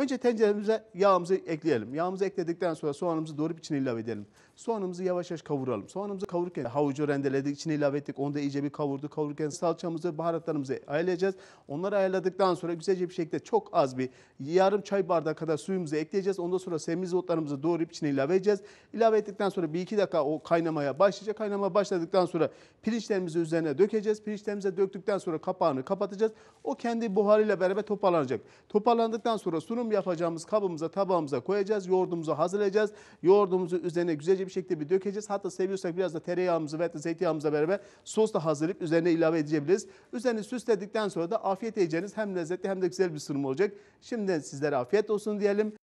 Önce tenceremize yağımızı ekleyelim. Yağımızı ekledikten sonra soğanımızı doğrayıp içine ilave edelim. Soğanımızı yavaş yavaş kavuralım. Soğanımızı kavururken havucu rendeledik, içine ilave ettik. Onu da iyice bir kavurdu. Kavururken salçamızı, baharatlarımızı ayarlayacağız. Onları ayarladıktan sonra güzelce bir şekilde çok az bir yarım çay bardağı kadar suyumuzu ekleyeceğiz. Ondan sonra semizotlarımızı doğrayıp içine ilave edeceğiz. İlave ettikten sonra bir iki dakika o kaynamaya başlayacak. Kaynama başladıktan sonra pirinçlerimizi üzerine dökeceğiz. Pirinçlerimize döktükten sonra kapağını kapatacağız. O kendi buharıyla beraber toparlanacak. Toparlandıktan sonra sunum yapacağımız kabımıza, tabağımıza koyacağız. Yoğurdumuzu hazırlayacağız. Yoğurdumuzu üzerine güzelce bir şekilde bir dökeceğiz. Hatta seviyorsak biraz da tereyağımızı ve zeytinyağımızla beraber sosla hazırlayıp üzerine ilave edebiliriz. Üzerini süsledikten sonra da afiyet yiyeceğiniz hem lezzetli hem de güzel bir sunum olacak. Şimdi sizlere afiyet olsun diyelim.